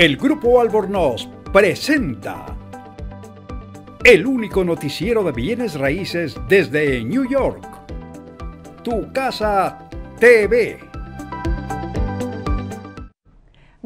El Grupo Albornoz presenta el único noticiero de bienes raíces desde New York, Tu Casa TV.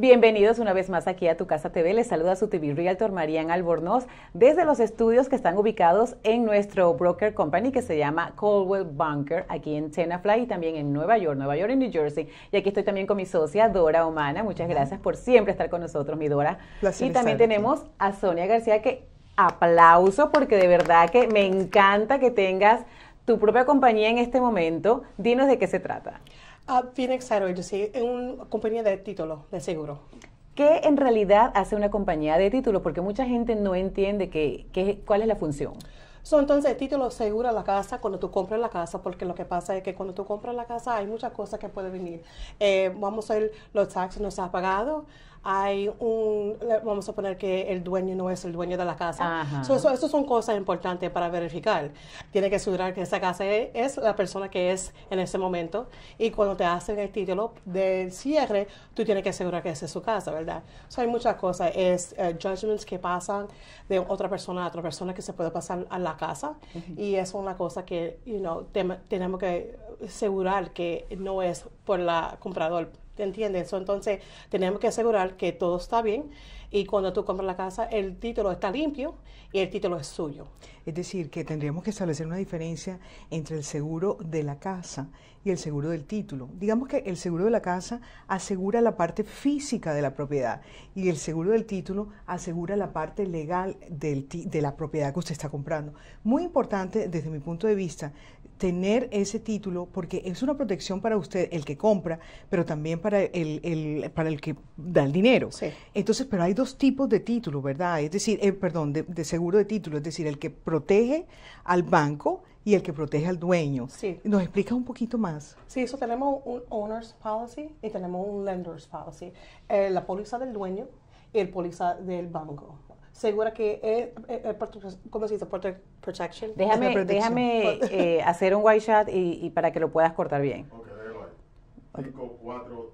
Bienvenidos una vez más aquí a Tu Casa TV. Les saluda su TV Realtor Marian Albornoz desde los estudios que están ubicados en nuestro broker company que se llama Coldwell Bunker aquí en Tenafly y también en Nueva York, Nueva York y New Jersey. Y aquí estoy también con mi socia Dora Humana. Muchas gracias por siempre estar con nosotros, mi Dora. y también tenemos a Sonia García que aplauso porque de verdad que me encanta que tengas tu propia compañía en este momento. Dinos de qué se trata. A ah, Phoenix Agency es una compañía de título, de seguro. ¿Qué en realidad hace una compañía de título? Porque mucha gente no entiende que, cuál es la función. Son entonces, el título asegura la casa cuando tú compras la casa, porque lo que pasa es que cuando tú compras la casa hay muchas cosas que pueden venir. Eh, vamos a ver los taxes, se ha pagado, hay un, vamos a poner que el dueño no es el dueño de la casa. Eso son cosas importantes para verificar. Tiene que asegurar que esa casa es, la persona que es en ese momento y cuando te hacen el título del cierre, tú tienes que asegurar que esa es su casa, ¿verdad? hay muchas cosas, es eh, judgments que pasan de otra persona a otra persona que se puede pasar a la casa y es una cosa que, tenemos que asegurar que no es por la comprador ¿Te entiendes? entonces tenemos que asegurar que todo está bien y cuando tú compras la casa el título está limpio y el título es suyo. Es decir, que tendríamos que establecer una diferencia entre el seguro de la casa y el seguro del título. Digamos que el seguro de la casa asegura la parte física de la propiedad y el seguro del título asegura la parte legal de la propiedad que usted está comprando. Muy importante desde mi punto de vista tener ese título, porque es una protección para usted, el que compra, pero también para el, para el que da el dinero. Entonces, pero hay dos tipos de título, ¿verdad? Es decir, eh, perdón, de, seguro de título, es decir, el que protege al banco y el que protege al dueño. Sí. ¿Nos explica un poquito más? Sí, eso tenemos un owner's policy y tenemos un lender's policy. Eh, la póliza del dueño y el póliza del banco segura que es, ¿cómo se dice? protection. Déjame, déjame eh, hacer un white shot y, para que lo puedas cortar bien. Ok, Cinco, cuatro.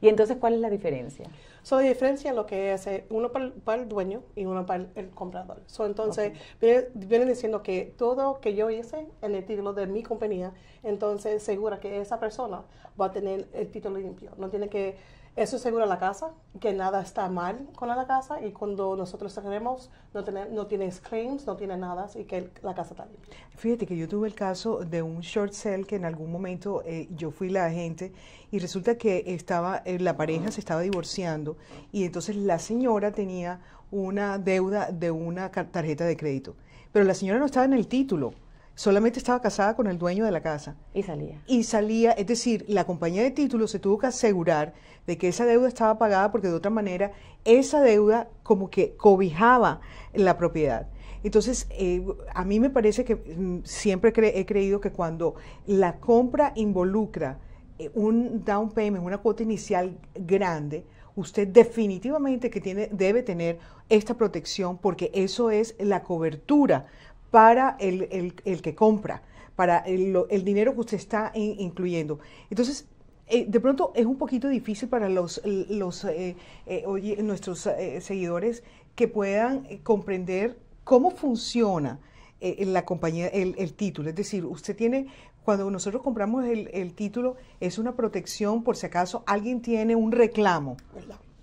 Y entonces, ¿cuál es la diferencia? So, la diferencia lo que es eh, uno para, el dueño y uno para el, comprador. So, entonces, vienen viene diciendo que todo que yo hice en el título de mi compañía, entonces segura que esa persona va a tener el título limpio. No tiene que eso asegura la casa, que nada está mal con la casa y cuando nosotros tenemos, no, tiene no tienes claims, no tiene nada y que la casa está bien. Fíjate que yo tuve el caso de un short sale que en algún momento eh, yo fui la agente y resulta que estaba eh, la pareja se estaba divorciando y entonces la señora tenía una deuda de una tarjeta de crédito, pero la señora no estaba en el título solamente estaba casada con el dueño de la casa. Y salía. Y salía, es decir, la compañía de títulos se tuvo que asegurar de que esa deuda estaba pagada porque de otra manera esa deuda como que cobijaba la propiedad. Entonces, eh, a mí me parece que mm, siempre he creído que cuando la compra involucra eh, un down payment, una cuota inicial grande, usted definitivamente que tiene, debe tener esta protección porque eso es la cobertura para el, que compra, para el, el, dinero que usted está incluyendo. Entonces, eh, de pronto es un poquito difícil para los, los eh, eh, nuestros seguidores que puedan comprender cómo funciona la compañía, el, título. Es decir, usted tiene, cuando nosotros compramos el, título, es una protección por si acaso alguien tiene un reclamo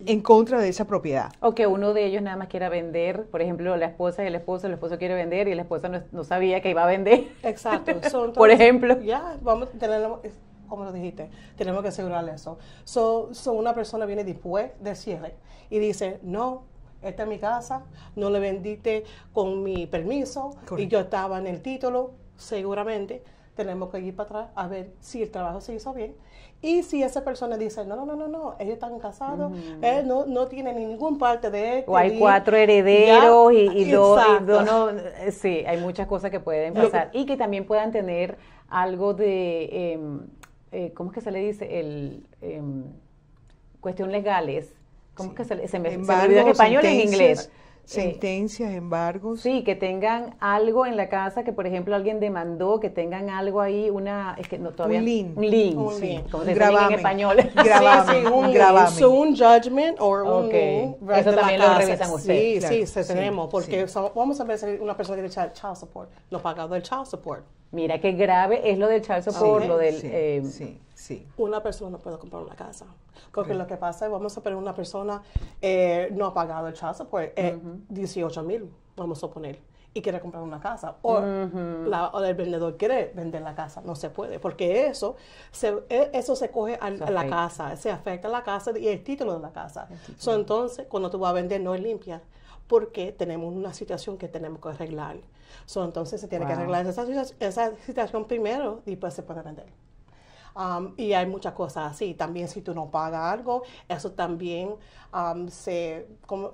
en contra de esa propiedad. O que uno de ellos nada más quiera vender, por ejemplo, la esposa y el esposo, el esposo quiere vender y la esposa no, sabía que iba a vender. Exacto. Son por ejemplo. Ya, vamos a como lo dijiste, tenemos que asegurarle eso. So, so una persona viene después del cierre y dice, no, esta es mi casa, no le vendiste con mi permiso y yo estaba en el título, seguramente tenemos que ir para atrás a ver si el trabajo se hizo bien y si esa persona dice, no, no, no, no, no ellos están casados, él eh, no, no tiene ningún parte de él. O hay cuatro herederos y, dos, y dos no, eh, sí, hay muchas cosas que pueden pasar y que también puedan tener algo de, em, eh, ¿cómo es que se le dice? El, em, cuestión legales. ¿Cómo es que se, se me, en español y en inglés? Sentencias, embargos. Sí, que tengan algo en la casa, que por ejemplo alguien demandó, que tengan algo ahí, una... Es que no, todavía, un link. Un link, sí, como en español. grabame, sí, sí, un, judgment o okay. un... Eso también lo revisan ustedes. Sí, sí, tenemos, porque vamos a ver si una persona tiene child support, lo pagado del child support. Mira qué grave es lo del Charles por lo del... Eh, sí, sí, Una persona puede comprar una casa. Porque lo que pasa es, vamos a poner una persona eh, no ha pagado el Charles pues, por eh, 18 mil, vamos a poner, y quiere comprar una casa. O, el vendedor quiere vender la casa. No se puede, porque eso se, eh, eso se coge a, la casa, se afecta a la casa y el título de la casa. entonces, cuando tú vas a vender, no es limpia porque tenemos una situación que tenemos que arreglar. entonces se tiene que arreglar esa, situación primero y después se puede vender. Um, y hay muchas cosas así. También si tú no pagas algo, eso también um, se, como,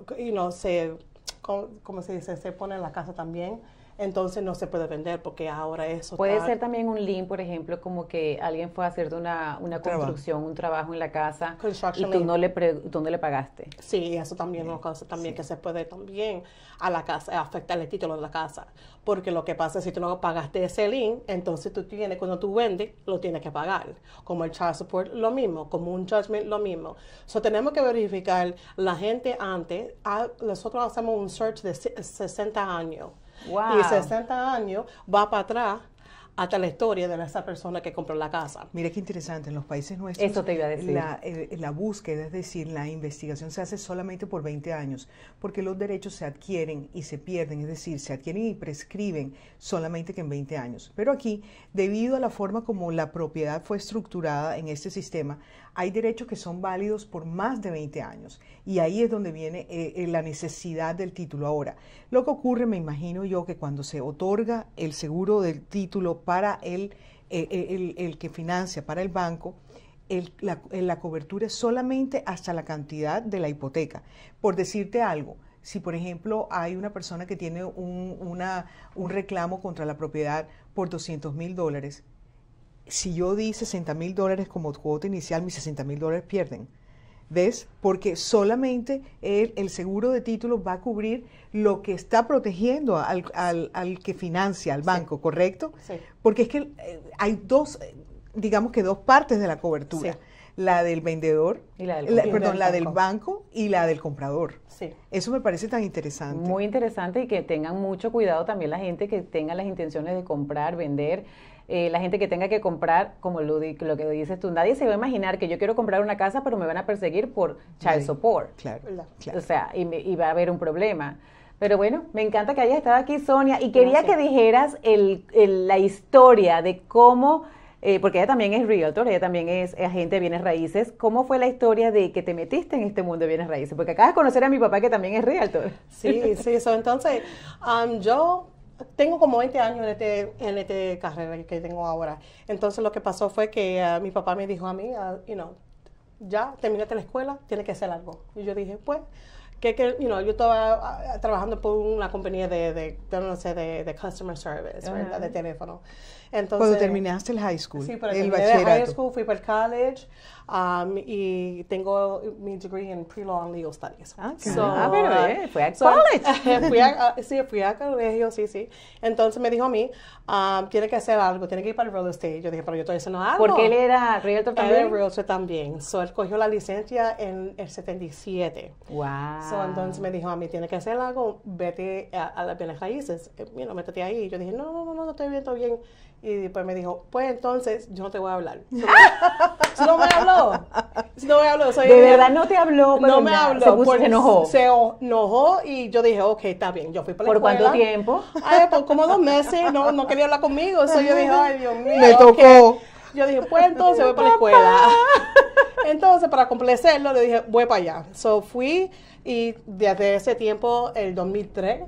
se, dice, se pone en la casa también entonces no se puede vender porque ahora eso... Puede ser también un link, por ejemplo, como que alguien fue a hacer una, una construcción, un trabajo en la casa y tú no, le le pagaste. Sí, eso también, una cosa también que se puede también a la casa, afectar el título de la casa. Porque lo que pasa es si tú no pagaste ese link, entonces tú tienes, cuando tú vendes, lo tienes que pagar. Como el child support, lo mismo. Como un judgment, lo mismo. So, tenemos que verificar la gente antes. Ah, nosotros hacemos un search de 60 años y 60 años va para atrás hasta la historia de esa persona que compró la casa. Mire qué interesante, en los países nuestros eh, La, búsqueda, es decir, la investigación se hace solamente por 20 años, porque los derechos se adquieren y se pierden, es decir, se adquieren y prescriben solamente que en 20 años. Pero aquí, debido a la forma como la propiedad fue estructurada en este sistema, hay derechos que son válidos por más de 20 años y ahí es donde viene eh, eh, la necesidad del título. Ahora, lo que ocurre, me imagino yo, que cuando se otorga el seguro del título para eh, eh, el, que financia, para el banco, la, eh, la cobertura es solamente hasta la cantidad de la hipoteca. Por decirte algo, si por ejemplo hay una persona que tiene un, un reclamo contra la propiedad por 200 mil dólares, si yo di 60 mil dólares como cuota inicial, mis 60 mil dólares pierden. ¿Ves? Porque solamente el, seguro de títulos va a cubrir lo que está protegiendo al, que financia, al banco, ¿correcto? Sí. Porque es que eh, hay dos, eh, digamos que dos partes de la cobertura. La del vendedor, y la del, perdón, la del banco y la del comprador. Sí. Eso me parece tan interesante. Muy interesante y que tengan mucho cuidado también la gente que tenga las intenciones de comprar, vender eh, la gente que tenga que comprar, como lo, lo, que dices tú, nadie se va a imaginar que yo quiero comprar una casa, pero me van a perseguir por child support. Claro, O sea, y, va a haber un problema. Pero bueno, me encanta que haya estado aquí, Sonia, y quería que dijeras la historia de cómo, eh, porque ella también es realtor, ella también es agente de bienes raíces, ¿cómo fue la historia de que te metiste en este mundo de bienes raíces? Porque acabas de conocer a mi papá que también es realtor. Sí, sí, eso entonces, um, yo tengo como 20 años en este, en este carrera que tengo ahora. Entonces lo que pasó fue que eh, mi papá me dijo a mí, ah, you know, ya terminaste la escuela, tiene que hacer algo. Y yo dije, pues, que, que you know, yo estaba ah, ah, trabajando por una compañía de, de, no sé, de, de customer service, De teléfono. Entonces, Cuando terminaste el high school, sí, pero el bachillerato. high school, fui para el college um, y tengo mi degree en pre-law and legal studies. Ah, so, ah, pero eh, uh, fue al college. fui a, uh, sí, fui al colegio, sí, sí. Entonces me dijo a mí, um, tiene que hacer algo, tiene que ir para el real estate. Yo dije, pero yo estoy no hago Porque él era realtor también. Él era realtor también. So, él cogió la licencia en el 77. Wow. So, entonces me dijo a mí, tienes que hacer algo, vete a, las bienes raíces, eh, métete ahí. yo dije, no, no, no, no estoy viendo bien. Y después me dijo, pues entonces yo no te voy a hablar. no me habló. No me habló. de verdad no te habló. Pero no me habló. Se, enojó. Se enojó y yo dije, ok, está bien. Yo fui para la escuela. ¿Por cuánto tiempo? Ay, por como dos meses. No, no quería hablar conmigo. Entonces yo dije, ay, Dios mío. Me tocó. Yo dije, pues entonces voy para la escuela. entonces para complacerlo le dije, voy para allá. So fui y desde ese tiempo, el 2003,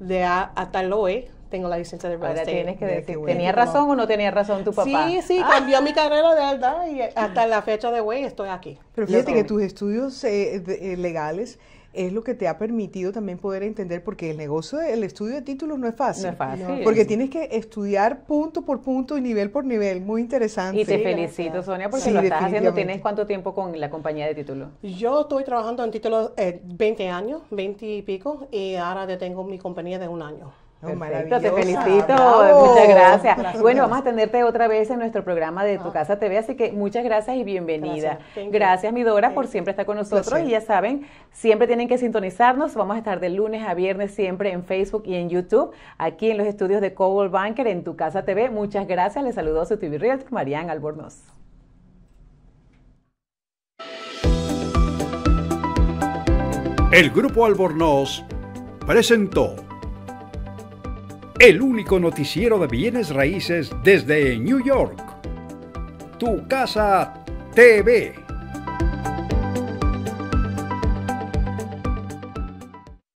de hasta el hoy, e, tengo la licencia de real Ahora tienes que decir, ¿tenía razón o no tenía razón tu papá? Sí, sí, ah. cambió mi carrera de verdad y hasta la fecha de hoy e estoy aquí. Pero fíjate que tus estudios eh, eh, legales es lo que te ha permitido también poder entender, porque el negocio, el estudio de títulos no es fácil. No es fácil. Porque tienes que estudiar punto por punto y nivel por nivel, muy interesante. Y te felicito, Sonia, porque lo estás haciendo. ¿Tienes cuánto tiempo con la compañía de títulos? Yo estoy trabajando en títulos eh, 20 años, 20 y pico, y ahora ya tengo mi compañía de un año. Oh, te felicito, muchas gracias. Bueno, vamos a tenerte otra vez en nuestro programa de Tu ah. Casa TV, así que muchas gracias y bienvenida. Gracias, Midora mi Dora, por siempre estar con nosotros y ya saben, siempre tienen que sintonizarnos, vamos a estar de lunes a viernes siempre en Facebook y en YouTube, aquí en los estudios de Cobalt Banker en Tu Casa TV. Muchas gracias, les saludo a su TV Real, Marian Albornoz. El Grupo Albornoz presentó el único noticiero de bienes raíces desde New York. Tu Casa TV.